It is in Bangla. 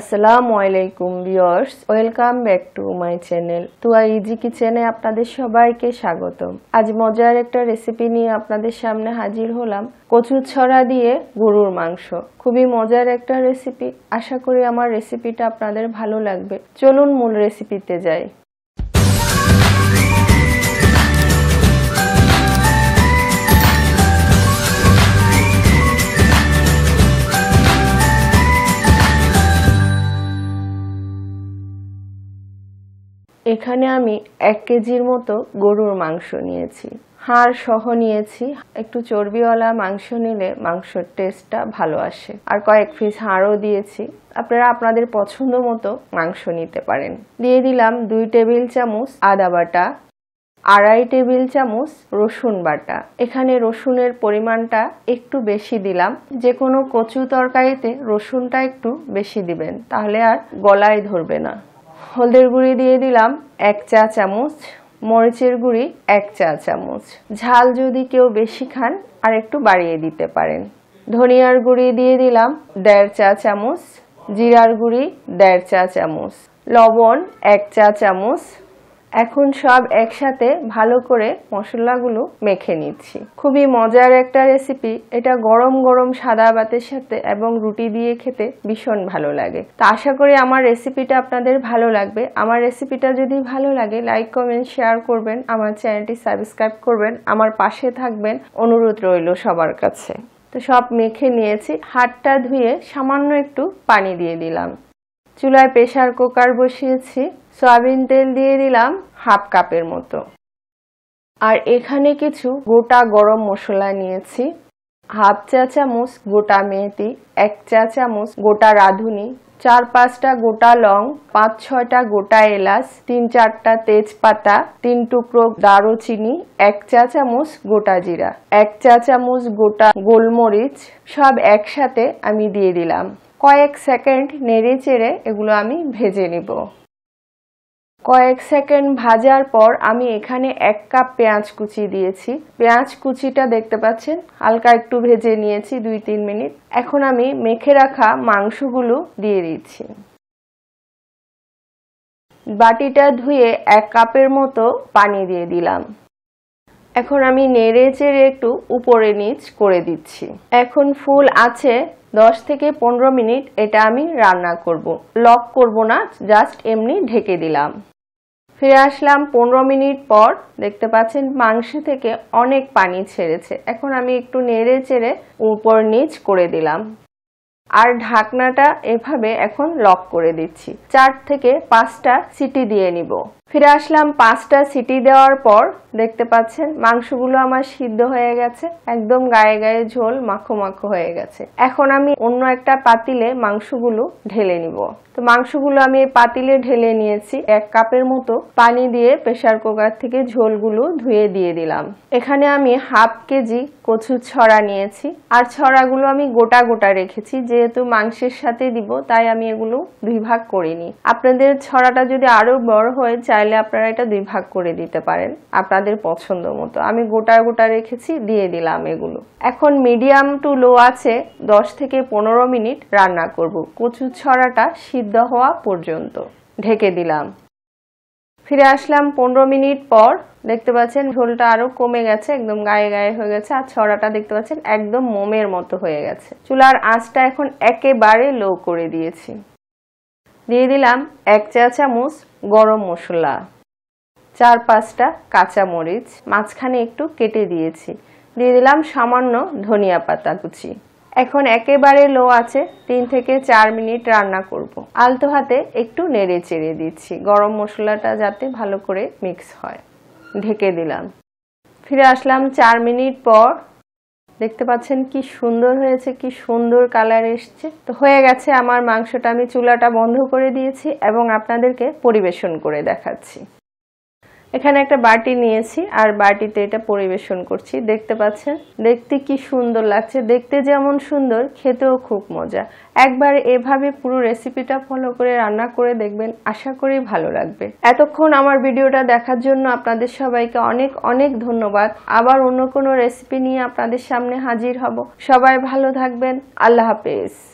আসসালামু আলাইকুম viewers welcome back to my channel I easy কিচেনে আপনাদের সবাইকে স্বাগত আজ মজার একটা রেসিপি নিয়ে আপনাদের সামনে হাজির হলাম কচু ছড়া দিয়ে গরুর মাংস খুবই মজার একটা রেসিপি আশা করি আমার রেসিপিটা আপনাদের ভালো লাগবে চলুন মূল রেসিপিতে যাই এখানে আমি এক কেজির মতো গরুর মাংস নিয়েছি হাড় সহ নিয়েছি একটু চর্বিওয়ালা মাংস নিলে মাংসর টেস্টটা ভালো আসে আর কয়েক পিস হাড়ও দিয়েছি আপনারা আপনাদের পছন্দ মতো মাংস নিতে পারেন দিয়ে দিলাম দুই টেবিল চামচ আদা বাটা আড়াই টেবিল চামচ রসুন বাটা এখানে রসুনের পরিমাণটা একটু বেশি দিলাম যে কোনো কচু তরকারিতে রসুনটা একটু বেশি দিবেন তাহলে আর গলায় ধরবে না হলদের গুঁড়ি দিয়ে দিলাম এক চা চামচ মরিচের গুঁড়ি এক চা চামচ ঝাল যদি কেউ বেশি খান আর একটু বাড়িয়ে দিতে পারেন ধনিয়ার গুঁড়ি দিয়ে দিলাম দেড় চা চামচ জিরার গুঁড়ি দেড় চা চামচ লবণ এক চা চামচ এখন সব একসাথে ভালো করে মশলাগুলো মেখে নিচ্ছি খুবই মজার একটা রেসিপি এটা গরম গরম সাদা ভাতের সাথে এবং রুটি দিয়ে খেতে ভীষণ ভালো লাগে তা আশা করি আমার রেসিপিটা আপনাদের ভালো লাগবে আমার রেসিপিটা যদি ভালো লাগে লাইক কমেন্ট শেয়ার করবেন আমার চ্যানেলটি সাবস্ক্রাইব করবেন আমার পাশে থাকবেন অনুরোধ রইল সবার কাছে তো সব মেখে নিয়েছি হাতটা ধুয়ে সামান্য একটু পানি দিয়ে দিলাম চুলায় প্রেশার কুকার বসিয়েছি সয়াবিন তেল দিয়ে দিলাম হাফ কাপের মতো আর এখানে কিছু গোটা গরম মশলা নিয়েছি হাফ চা চামচ গোটা মেথি এক চা চামচ গোটা রাঁধুনি চার পাঁচটা গোটা লং পাঁচ ছয়টা গোটা এলাচ তিন চারটা তেজপাতা তিন টুকরো দারুচিনি এক চা চামচ গোটা জিরা এক চা চামচ গোটা গোলমরিচ সব একসাথে আমি দিয়ে দিলাম কয়েক সেকেন্ড নেড়ে চেড়ে এগুলো আমি ভেজে নিব কয়েক সেকেন্ড ভাজার পর আমি এখানে এক কাপ পেঁয়াজ কুচি দিয়েছি পেঁয়াজ কুচিটা দেখতে পাচ্ছেন হালকা একটু ভেজে নিয়েছি দুই তিন মিনিট এখন আমি মেখে রাখা মাংসগুলো দিয়ে দিচ্ছি বাটিটা ধুয়ে এক কাপের মতো পানি দিয়ে দিলাম এখন আমি নেড়ে চেড়ে একটু উপরে নিচ করে দিচ্ছি এখন ফুল আছে দশ থেকে পনেরো মিনিট এটা আমি রান্না করব। লক করব না জাস্ট এমনি ঢেকে দিলাম ফিরে আসলাম পনেরো মিনিট পর দেখতে পাচ্ছেন মাংস থেকে অনেক পানি ছেড়েছে এখন আমি একটু নেড়ে চেড়ে উপর নিচ করে দিলাম আর ঢাকনাটা এভাবে এখন লক করে দিচ্ছি চার থেকে পাঁচটা সিটি দিয়ে নিব ফিরে আসলাম পাঁচটা সিটি দেওয়ার পর দেখতে পাচ্ছেন মাংসগুলো আমার সিদ্ধ হয়ে গেছে একদম গায়ে গায়ে ঝোল মাখো মাখো হয়ে গেছে এখন আমি অন্য একটা পাতিলে মাংসগুলো ঢেলে নিব তো মাংসগুলো আমি এই পাতিলে ঢেলে নিয়েছি এক কাপের মতো পানি দিয়ে প্রেশার কুকার থেকে ঝোলগুলো ধুয়ে দিয়ে দিলাম এখানে আমি হাফ কেজি কচু ছড়া নিয়েছি আর ছড়াগুলো আমি গোটা গোটা রেখেছি যেহেতু মাংসের সাথে দিব তাই আমি এগুলো দুই ভাগ করিনি আপনাদের ছড়াটা যদি আরও বড় হয়ে যায় চাইলে আপনারা এটা দুই ভাগ করে দিতে পারেন আপনাদের পছন্দ মতো আমি গোটা গোটা রেখেছি দিয়ে দিলাম এগুলো এখন মিডিয়াম টু লো আছে 10 থেকে পনেরো মিনিট রান্না করব কচু ছড়াটা সিদ্ধ হওয়া পর্যন্ত ঢেকে দিলাম ফিরে আসলাম পনেরো মিনিট পর দেখতে পাচ্ছেন ঝোলটা আরো কমে গেছে একদম গায়ে গায়ে হয়ে গেছে আর ছড়াটা দেখতে পাচ্ছেন একদম মোমের মতো হয়ে গেছে চুলার আঁচটা এখন একেবারে লো করে দিয়েছি দিয়ে দিলাম এক চা চামচ গরম মশলা চার পাঁচটা কাঁচামরিচ মাঝখানে একটু কেটে দিয়েছি দিয়ে দিলাম সামান্য ধনিয়া পাতা কুচি এখন একেবারে লো আছে তিন থেকে চার মিনিট রান্না করব। আলতো হাতে একটু নেড়ে চেড়ে দিচ্ছি গরম মশলাটা যাতে ভালো করে মিক্স হয় ঢেকে দিলাম ফিরে আসলাম চার মিনিট পর দেখতে পাচ্ছেন কি সুন্দর হয়েছে কি সুন্দর কালার এসছে তো হয়ে গেছে আমার মাংসটা আমি চুলাটা বন্ধ করে দিয়েছি এবং আপনাদেরকে পরিবেশন করে দেখাচ্ছি এখানে একটা বাটি নিয়েছি আর বাটিতে এটা পরিবেশন করছি দেখতে পাচ্ছেন দেখতে কি সুন্দর লাগছে দেখতে যেমন সুন্দর খেতেও খুব মজা একবার এভাবে পুরো রেসিপিটা ফলো করে রান্না করে দেখবেন আশা করি ভালো লাগবে এতক্ষণ আমার ভিডিওটা দেখার জন্য আপনাদের সবাইকে অনেক অনেক ধন্যবাদ আবার অন্য কোনো রেসিপি নিয়ে আপনাদের সামনে হাজির হব সবাই ভালো থাকবেন আল্লাহ হাফেজ